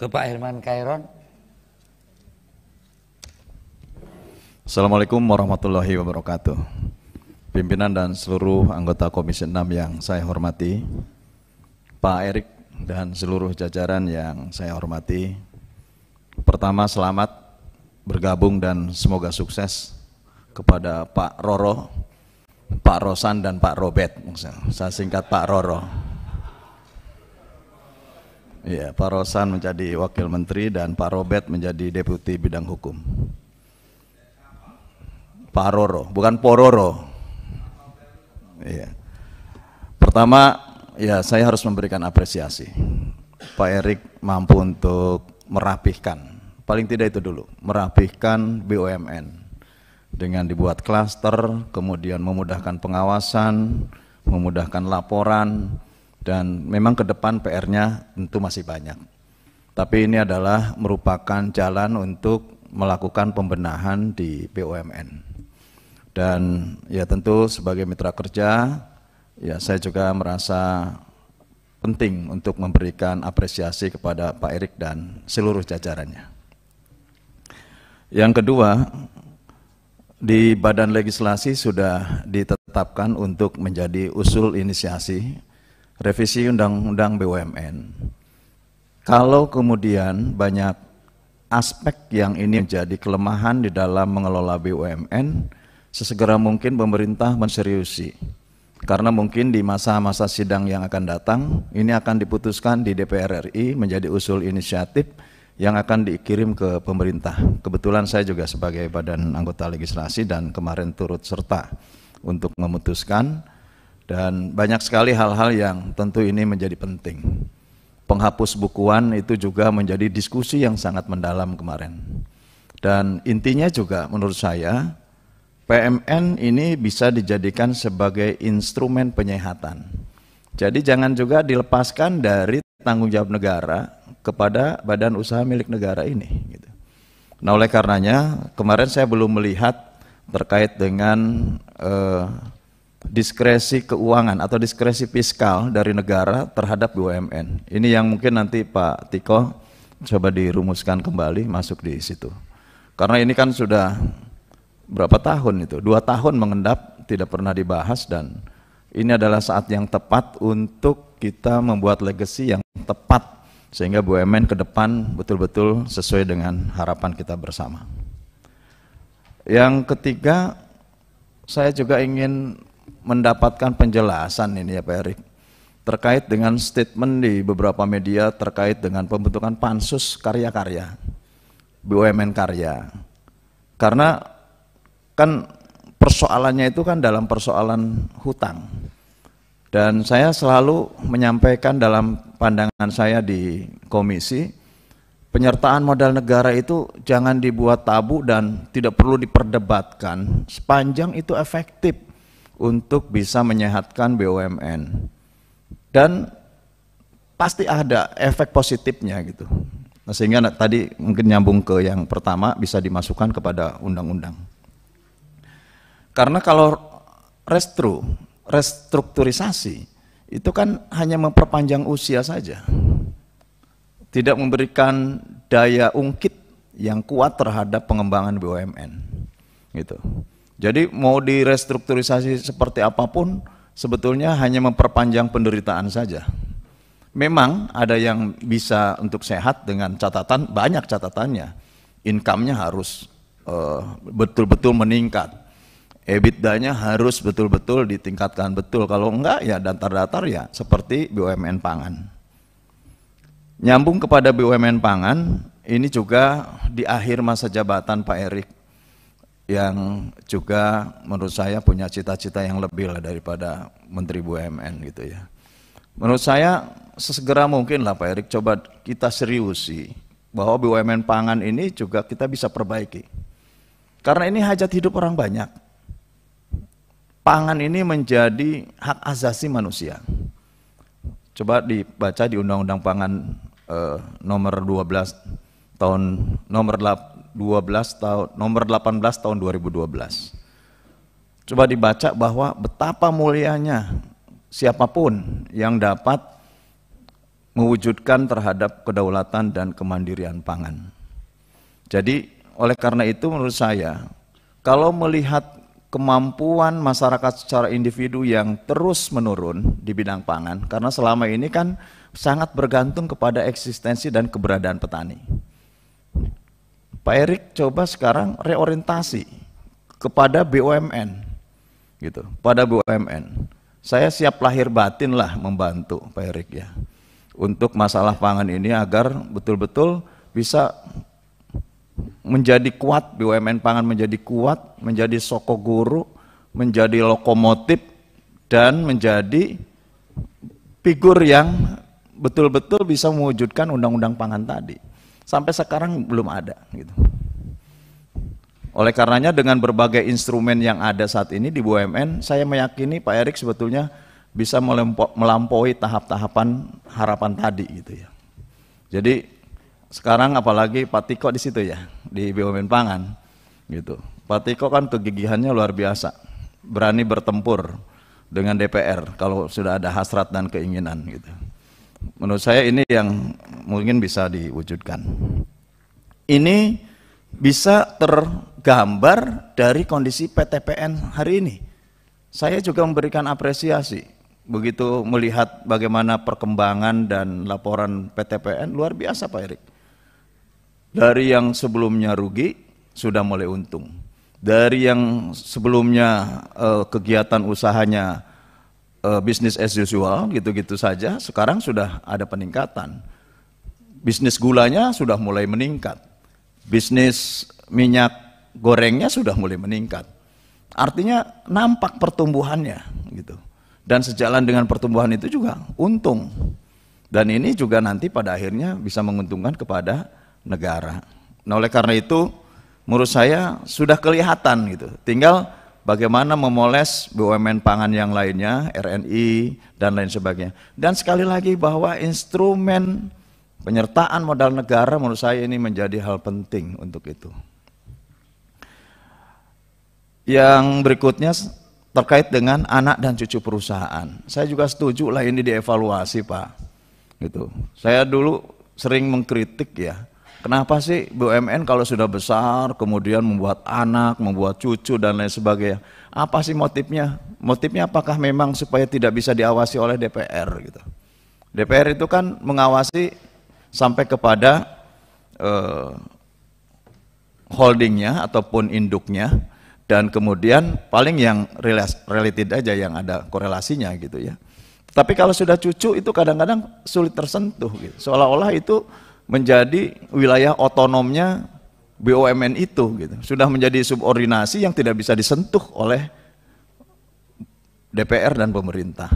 ke Pak Herman Kairon. Assalamualaikum warahmatullahi wabarakatuh. Pimpinan dan seluruh anggota Komisi 6 yang saya hormati, Pak Erik dan seluruh jajaran yang saya hormati. Pertama selamat bergabung dan semoga sukses kepada Pak Roro, Pak Rosan dan Pak Robert. Saya singkat Pak Roro. Iya, Pak Rosan menjadi Wakil Menteri dan Pak Robert menjadi Deputi Bidang Hukum. Pak Roro, bukan Pororo. Iya. Pertama, ya saya harus memberikan apresiasi. Pak Erik mampu untuk merapihkan, paling tidak itu dulu, merapihkan BUMN dengan dibuat klaster, kemudian memudahkan pengawasan, memudahkan laporan, dan memang ke depan PR-nya tentu masih banyak. Tapi ini adalah merupakan jalan untuk melakukan pembenahan di BUMN. Dan ya tentu sebagai mitra kerja, ya saya juga merasa penting untuk memberikan apresiasi kepada Pak Erik dan seluruh jajarannya. Yang kedua, di Badan Legislasi sudah ditetapkan untuk menjadi usul inisiasi revisi undang-undang BUMN. Kalau kemudian banyak aspek yang ini menjadi kelemahan di dalam mengelola BUMN, sesegera mungkin pemerintah menseriusi. Karena mungkin di masa-masa sidang yang akan datang, ini akan diputuskan di DPR RI menjadi usul inisiatif yang akan dikirim ke pemerintah. Kebetulan saya juga sebagai badan anggota legislasi dan kemarin turut serta untuk memutuskan dan banyak sekali hal-hal yang tentu ini menjadi penting. Penghapus bukuan itu juga menjadi diskusi yang sangat mendalam kemarin. Dan intinya juga menurut saya, PMN ini bisa dijadikan sebagai instrumen penyehatan. Jadi jangan juga dilepaskan dari tanggung jawab negara kepada badan usaha milik negara ini. Gitu. Nah oleh karenanya kemarin saya belum melihat terkait dengan eh, diskresi keuangan atau diskresi fiskal dari negara terhadap BUMN. Ini yang mungkin nanti Pak Tiko coba dirumuskan kembali masuk di situ. Karena ini kan sudah berapa tahun itu, dua tahun mengendap tidak pernah dibahas dan ini adalah saat yang tepat untuk kita membuat legacy yang tepat sehingga BUMN ke depan betul-betul sesuai dengan harapan kita bersama. Yang ketiga, saya juga ingin mendapatkan penjelasan ini ya Pak Erick terkait dengan statement di beberapa media terkait dengan pembentukan pansus karya-karya BUMN karya karena kan persoalannya itu kan dalam persoalan hutang dan saya selalu menyampaikan dalam pandangan saya di komisi penyertaan modal negara itu jangan dibuat tabu dan tidak perlu diperdebatkan sepanjang itu efektif untuk bisa menyehatkan BUMN. Dan pasti ada efek positifnya gitu. Nah, sehingga tadi mungkin nyambung ke yang pertama bisa dimasukkan kepada undang-undang. Karena kalau restru, restrukturisasi itu kan hanya memperpanjang usia saja. Tidak memberikan daya ungkit yang kuat terhadap pengembangan BUMN. Gitu. Jadi mau direstrukturisasi seperti apapun sebetulnya hanya memperpanjang penderitaan saja. Memang ada yang bisa untuk sehat dengan catatan banyak catatannya. Income-nya harus eh, betul-betul uh, meningkat. EBITDA-nya harus betul-betul ditingkatkan betul. Kalau enggak ya datar-datar ya seperti BUMN pangan. Nyambung kepada BUMN pangan, ini juga di akhir masa jabatan Pak Erik yang juga menurut saya punya cita-cita yang lebih lah daripada Menteri BUMN gitu ya. Menurut saya sesegera mungkin lah Pak Erick coba kita seriusi bahwa BUMN pangan ini juga kita bisa perbaiki. Karena ini hajat hidup orang banyak. Pangan ini menjadi hak asasi manusia. Coba dibaca di Undang-Undang Pangan eh, nomor 12 tahun nomor 12 tahun nomor 18 tahun 2012. Coba dibaca bahwa betapa mulianya siapapun yang dapat mewujudkan terhadap kedaulatan dan kemandirian pangan. Jadi oleh karena itu menurut saya kalau melihat kemampuan masyarakat secara individu yang terus menurun di bidang pangan karena selama ini kan sangat bergantung kepada eksistensi dan keberadaan petani. Pak Erik coba sekarang reorientasi kepada BUMN gitu, pada BUMN. Saya siap lahir batin lah membantu Pak Erik ya untuk masalah pangan ini agar betul-betul bisa menjadi kuat BUMN pangan menjadi kuat, menjadi soko guru, menjadi lokomotif dan menjadi figur yang betul-betul bisa mewujudkan undang-undang pangan tadi. Sampai sekarang belum ada gitu. Oleh karenanya dengan berbagai instrumen yang ada saat ini di BUMN, saya meyakini Pak Erik sebetulnya bisa melampaui tahap-tahapan harapan tadi gitu ya. Jadi sekarang apalagi Pak Tiko di situ ya, di BUMN Pangan gitu. Pak Tiko kan kegigihannya luar biasa, berani bertempur dengan DPR kalau sudah ada hasrat dan keinginan gitu. Menurut saya ini yang mungkin bisa diwujudkan. Ini bisa tergambar dari kondisi PTPN hari ini. Saya juga memberikan apresiasi begitu melihat bagaimana perkembangan dan laporan PTPN luar biasa Pak Erik. Dari yang sebelumnya rugi sudah mulai untung. Dari yang sebelumnya eh, kegiatan usahanya uh, eh, bisnis as usual gitu-gitu saja, sekarang sudah ada peningkatan. Bisnis gulanya sudah mulai meningkat. Bisnis minyak gorengnya sudah mulai meningkat. Artinya nampak pertumbuhannya gitu. Dan sejalan dengan pertumbuhan itu juga untung. Dan ini juga nanti pada akhirnya bisa menguntungkan kepada negara. Nah, oleh karena itu menurut saya sudah kelihatan gitu. Tinggal bagaimana memoles BUMN pangan yang lainnya, RNI, dan lain sebagainya. Dan sekali lagi bahwa instrumen penyertaan modal negara menurut saya ini menjadi hal penting untuk itu. Yang berikutnya terkait dengan anak dan cucu perusahaan. Saya juga setuju lah ini dievaluasi Pak. Gitu. Saya dulu sering mengkritik ya, Kenapa sih BUMN kalau sudah besar kemudian membuat anak, membuat cucu dan lain sebagainya? Apa sih motifnya? Motifnya apakah memang supaya tidak bisa diawasi oleh DPR gitu? DPR itu kan mengawasi sampai kepada eh, holdingnya ataupun induknya dan kemudian paling yang related aja yang ada korelasinya gitu ya. Tapi kalau sudah cucu itu kadang-kadang sulit tersentuh gitu. Seolah-olah itu menjadi wilayah otonomnya BUMN itu gitu. Sudah menjadi subordinasi yang tidak bisa disentuh oleh DPR dan pemerintah.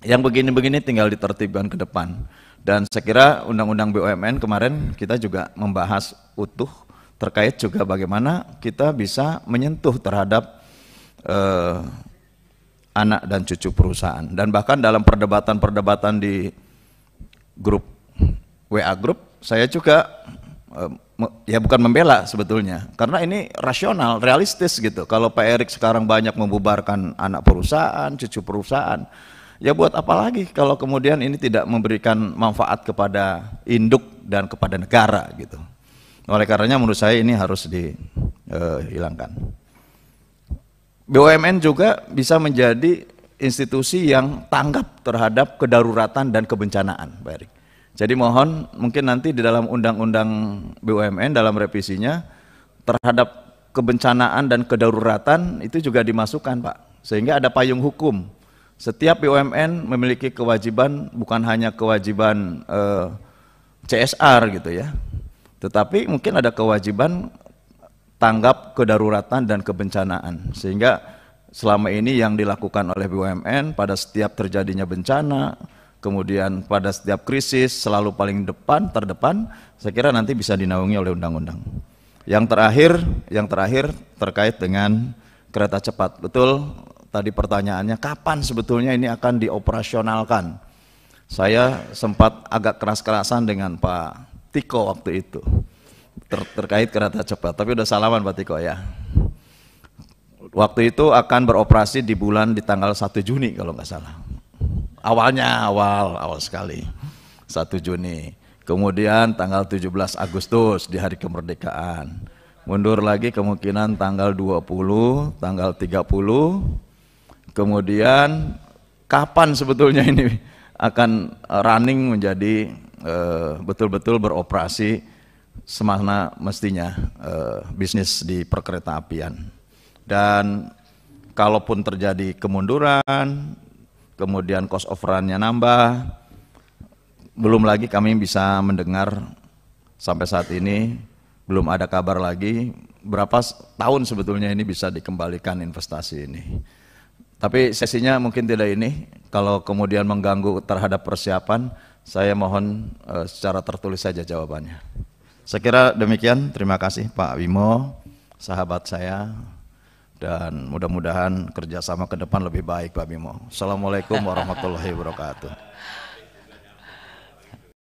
Yang begini-begini tinggal ditertibkan ke depan. Dan saya kira undang-undang BUMN kemarin kita juga membahas utuh terkait juga bagaimana kita bisa menyentuh terhadap eh, anak dan cucu perusahaan. Dan bahkan dalam perdebatan-perdebatan di grup WA Group, saya juga eh, ya bukan membela sebetulnya karena ini rasional realistis gitu kalau Pak Erik sekarang banyak membubarkan anak perusahaan cucu perusahaan ya buat apa lagi kalau kemudian ini tidak memberikan manfaat kepada induk dan kepada negara gitu oleh karenanya menurut saya ini harus dihilangkan eh, BUMN juga bisa menjadi institusi yang tanggap terhadap kedaruratan dan kebencanaan Pak Erick. Jadi mohon mungkin nanti di dalam undang-undang BUMN dalam revisinya terhadap kebencanaan dan kedaruratan itu juga dimasukkan Pak. Sehingga ada payung hukum. Setiap BUMN memiliki kewajiban bukan hanya kewajiban eh, CSR gitu ya. Tetapi mungkin ada kewajiban tanggap kedaruratan dan kebencanaan. Sehingga selama ini yang dilakukan oleh BUMN pada setiap terjadinya bencana kemudian pada setiap krisis selalu paling depan, terdepan, saya kira nanti bisa dinaungi oleh undang-undang. Yang terakhir, yang terakhir terkait dengan kereta cepat. Betul tadi pertanyaannya kapan sebetulnya ini akan dioperasionalkan? Saya sempat agak keras-kerasan dengan Pak Tiko waktu itu ter terkait kereta cepat, tapi udah salaman Pak Tiko ya. Waktu itu akan beroperasi di bulan di tanggal 1 Juni kalau nggak salah. Awalnya awal, awal sekali. 1 Juni. Kemudian tanggal 17 Agustus di hari kemerdekaan. Mundur lagi kemungkinan tanggal 20, tanggal 30. Kemudian kapan sebetulnya ini akan running menjadi eh, betul-betul uh, beroperasi semana mestinya uh, bisnis di perkereta apian. Dan kalaupun terjadi kemunduran, kemudian cost of run-nya nambah. Belum lagi kami bisa mendengar sampai saat ini belum ada kabar lagi berapa tahun sebetulnya ini bisa dikembalikan investasi ini. Tapi sesinya mungkin tidak ini, kalau kemudian mengganggu terhadap persiapan, saya mohon eh, secara tertulis saja jawabannya. Saya kira demikian, terima kasih Pak Wimo, sahabat saya, dan mudah-mudahan kerjasama ke depan lebih baik Pak Bimo. Assalamualaikum warahmatullahi wabarakatuh.